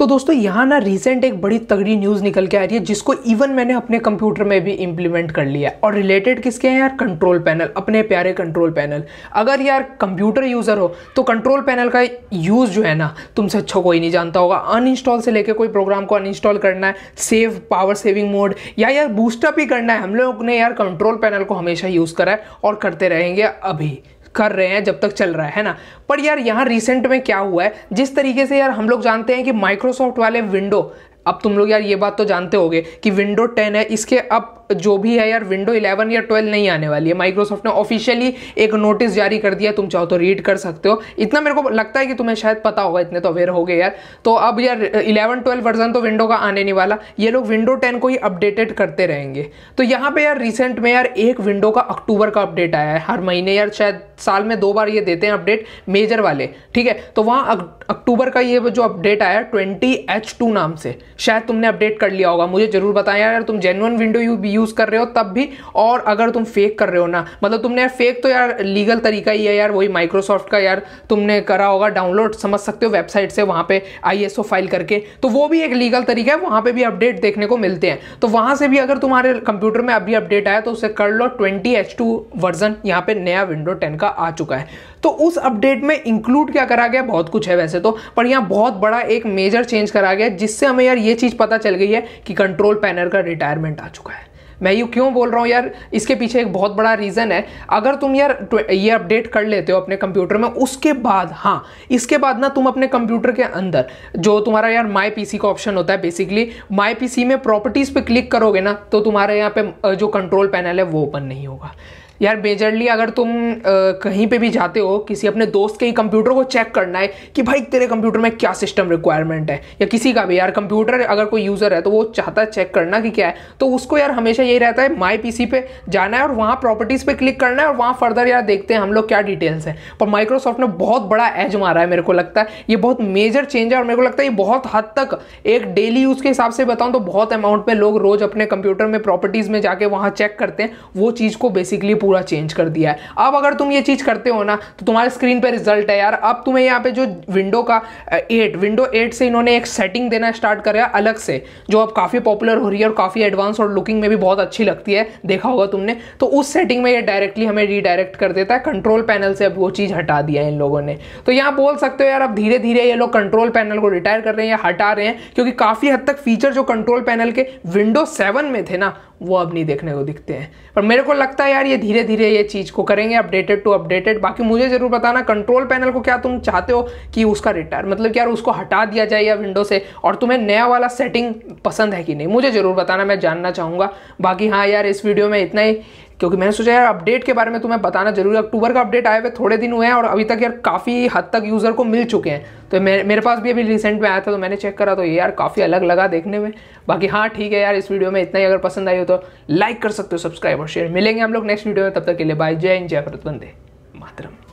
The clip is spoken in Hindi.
तो दोस्तों यहाँ ना रिसेंट एक बड़ी तगड़ी न्यूज़ निकल के आ रही है जिसको इवन मैंने अपने कंप्यूटर में भी इम्प्लीमेंट कर लिया और रिलेटेड किसके हैं यार कंट्रोल पैनल अपने प्यारे कंट्रोल पैनल अगर यार कंप्यूटर यूज़र हो तो कंट्रोल पैनल का यूज़ जो है ना तुमसे अच्छा कोई नहीं जानता होगा अनइंस्टॉल से लेकर कोई प्रोग्राम को अनइंस्टॉल करना है सेव पावर सेविंग मोड या यार बूस्टअप ही करना है हम लोग ने यार कंट्रोल पैनल को हमेशा यूज़ करा है और करते रहेंगे अभी कर रहे हैं जब तक चल रहा है, है ना पर यार यहाँ रिसेंट में क्या हुआ है जिस तरीके से यार हम लोग जानते हैं कि माइक्रोसॉफ्ट वाले विंडो अब तुम लोग यार ये बात तो जानते होगे कि विंडो 10 है इसके अब जो भी है यार विंडो 11 या 12 नहीं आने वाली है माइक्रोसॉफ्ट ने ऑफिशियली एक नोटिस जारी कर दिया तुम चाहो तो रीड कर सकते हो इतना मेरे को लगता है कि तुम्हें शायद पता होगा इतने तो अवेयर हो गए यार तो अब यार इलेवन ट्वेल्व वर्जन तो विंडो का आने नहीं वाला ये लोग विंडो टेन को ही अपडेटेड करते रहेंगे तो यहाँ पर यार रिसेंट में यार एक विंडो का अक्टूबर का अपडेट आया है हर महीने यार शायद साल में दो बार ये देते हैं अपडेट मेजर वाले ठीक है तो वहाँ अक्टूबर का ये जो अपडेट आया ट्वेंटी एच टू नाम से शायद तुमने अपडेट कर लिया होगा मुझे जरूर बताया यार तुम जेनुअन विंडो यू यूज़ कर रहे हो तब भी और अगर तुम फेक कर रहे हो ना मतलब तुमने फेक तो यार लीगल तरीका ही है यार वही माइक्रोसॉफ्ट का यार तुमने करा होगा डाउनलोड समझ सकते हो वेबसाइट से वहाँ पे आईएसओ फाइल करके तो वो भी एक लीगल तरीका है वहाँ पे भी अपडेट देखने को मिलते हैं तो वहाँ से भी अगर तुम्हारे कंप्यूटर में अभी अपडेट आया तो उसे कर लो ट्वेंटी एच टू वर्जन यहाँ पे नया विंडो टेन का आ चुका है तो उस अपडेट में इंक्लूड क्या करा गया बहुत कुछ है वैसे तो पर यहाँ बहुत बड़ा एक मेजर चेंज करा गया जिससे हमें यार ये चीज़ पता चल गई है कि कंट्रोल पैनल का रिटायरमेंट आ चुका है मैं यू क्यों बोल रहा हूँ यार इसके पीछे एक बहुत बड़ा रीज़न है अगर तुम यार ये अपडेट कर लेते हो अपने कंप्यूटर में उसके बाद हाँ इसके बाद ना तुम अपने कंप्यूटर के अंदर जो तुम्हारा यार माई पी का ऑप्शन होता है बेसिकली माई पी में प्रॉपर्टीज़ पर क्लिक करोगे ना तो तुम्हारे यहाँ पे जो कंट्रोल पैनल है वो ओपन नहीं होगा यार मेजरली अगर तुम आ, कहीं पे भी जाते हो किसी अपने दोस्त के ही कंप्यूटर को चेक करना है कि भाई तेरे कंप्यूटर में क्या सिस्टम रिक्वायरमेंट है या किसी का भी यार कंप्यूटर अगर कोई यूज़र है तो वो चाहता है चेक करना कि क्या है तो उसको यार हमेशा यही रहता है माई पी पे जाना है और वहाँ प्रॉपर्टीज़ पर क्लिक करना है और वहाँ फर्दर यार देखते हैं हम लोग क्या डिटेल्स हैं पर माइक्रोसॉफ्ट ने बहुत बड़ा एज मारा है मेरे को लगता है ये बहुत मेजर चेंज है और मेरे को लगता है ये बहुत हद तक एक डेली यूज़ के हिसाब से बताऊँ तो बहुत अमाउंट में लोग रोज़ अपने कंप्यूटर में प्रॉपर्टीज़ में जाके वहाँ चेक करते हैं वो चीज़ को बेसिकली पूरा चेंज कर दिया है अब अगर तुम ये चीज़ करते हो ना तो तुम्हारे स्क्रीन पर रिजल्ट है यार अब तुम्हें यहाँ पे जो विंडो का एट विंडो एट से इन्होंने एक सेटिंग देना स्टार्ट कराया अलग से जो अब काफ़ी पॉपुलर हो रही है और काफ़ी एडवांस और लुकिंग में भी बहुत अच्छी लगती है देखा होगा तुमने तो उस सेटिंग में ये डायरेक्टली हमें रीडायरेक्ट कर देता है कंट्रोल पैनल से अब वो चीज़ हटा दिया है इन लोगों ने तो यहाँ बोल सकते हो यार अब धीरे धीरे ये लोग कंट्रोल पैनल को रिटायर कर रहे हैं या हटा रहे हैं क्योंकि काफ़ी हद तक फीचर जो कंट्रोल पैनल के विंडो सेवन में थे ना वो अब नहीं देखने को दिखते हैं पर मेरे को लगता है यार ये धीरे धीरे ये चीज़ को करेंगे अपडेटेड टू अपडेटेड बाकी मुझे ज़रूर बताना कंट्रोल पैनल को क्या तुम चाहते हो कि उसका रिटायर मतलब यार उसको हटा दिया जाए या विंडो से और तुम्हें नया वाला सेटिंग पसंद है कि नहीं मुझे ज़रूर बताना मैं जानना चाहूँगा बाकी हाँ यार इस वीडियो में इतना ही क्योंकि मैंने सोचा यार अपडेट के बारे में तुम्हें बताना जरूरी अक्टूबर का अपडेट आए हुए थोड़े दिन हुए हैं और अभी तक यार काफ़ी हद तक यूज़र को मिल चुके हैं तो मेरे मेरे पास भी अभी रिसेंट में आया था तो मैंने चेक करा तो ये यार काफ़ी अलग लगा देखने में बाकी हाँ ठीक है यार इस वीडियो में इतना ही अगर पसंद आई हो तो लाइक कर सकते हो सब्सक्राइब और शेयर मिलेंगे हम लोग नेक्स्ट वीडियो में तब तक के लिए बाय जय हिंद जय भरत बंदे मातरम